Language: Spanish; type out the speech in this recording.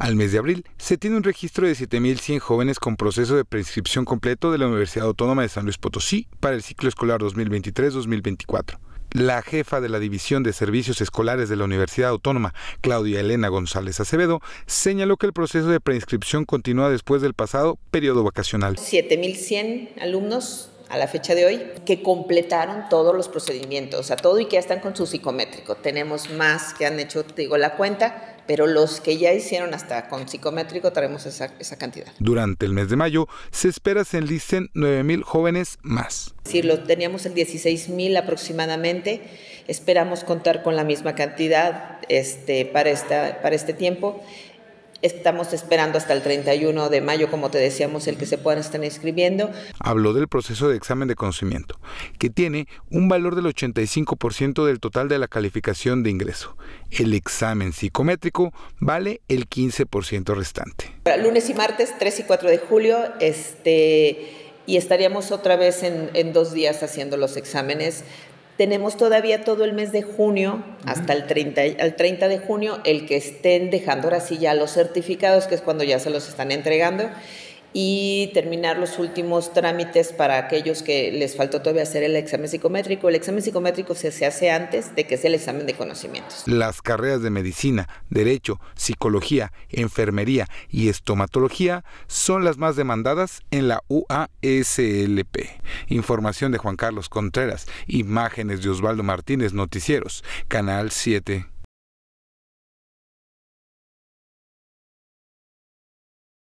Al mes de abril se tiene un registro de 7.100 jóvenes con proceso de preinscripción completo de la Universidad Autónoma de San Luis Potosí para el ciclo escolar 2023-2024. La jefa de la División de Servicios Escolares de la Universidad Autónoma, Claudia Elena González Acevedo, señaló que el proceso de preinscripción continúa después del pasado periodo vacacional. 7.100 alumnos a la fecha de hoy que completaron todos los procedimientos, o sea, todo y que ya están con su psicométrico. Tenemos más que han hecho, digo, la cuenta, pero los que ya hicieron hasta con psicométrico traemos esa, cantidad. Durante el mes de mayo se espera se enlisten 9.000 jóvenes más. Si lo teníamos en 16.000 aproximadamente, esperamos contar con la misma cantidad este, para, esta, para este tiempo. Estamos esperando hasta el 31 de mayo, como te decíamos, el que se puedan estar inscribiendo. Habló del proceso de examen de conocimiento, que tiene un valor del 85% del total de la calificación de ingreso. El examen psicométrico vale el 15% restante. Lunes y martes, 3 y 4 de julio, este, y estaríamos otra vez en dos días haciendo los exámenes tenemos todavía todo el mes de junio, hasta el 30, al 30 de junio, el que estén dejando ahora sí ya los certificados, que es cuando ya se los están entregando y terminar los últimos trámites para aquellos que les faltó todavía hacer el examen psicométrico. El examen psicométrico se, hace antes de que sea el examen de conocimientos. Las carreras de medicina, derecho, psicología, enfermería y estomatología son las más demandadas en la UASLP. Información de Juan Carlos Contreras, imágenes de Osvaldo Martínez, noticieros, Canal 7.